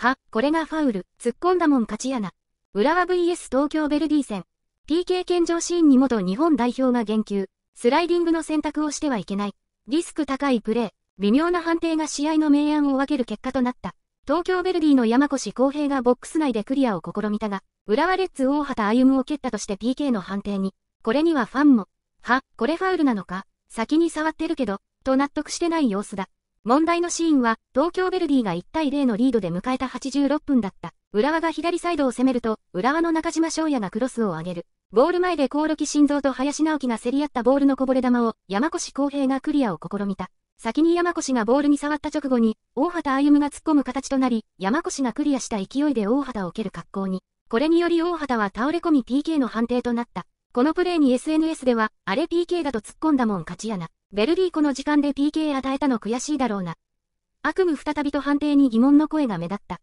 は、これがファウル、突っ込んだもん勝ちやな。浦和 VS 東京ベルディ戦。PK 健常シーンに元日本代表が言及。スライディングの選択をしてはいけない。リスク高いプレー。微妙な判定が試合の明暗を分ける結果となった。東京ベルディの山越公平がボックス内でクリアを試みたが、浦和レッズ大畑歩を蹴ったとして PK の判定に。これにはファンも、は、これファウルなのか、先に触ってるけど、と納得してない様子だ。問題のシーンは、東京ヴェルディが1対0のリードで迎えた86分だった。浦和が左サイドを攻めると、浦和の中島翔也がクロスを上げる。ゴール前で興梠晋三と林直樹が競り合ったボールのこぼれ球を、山越公平がクリアを試みた。先に山越がボールに触った直後に、大畑歩が突っ込む形となり、山越がクリアした勢いで大畑を蹴る格好に。これにより大畑は倒れ込み PK の判定となった。このプレーに SNS では、あれ PK だと突っ込んだもん勝ちやな。ベルディこの時間で PK 与えたの悔しいだろうな。悪夢再びと判定に疑問の声が目立った。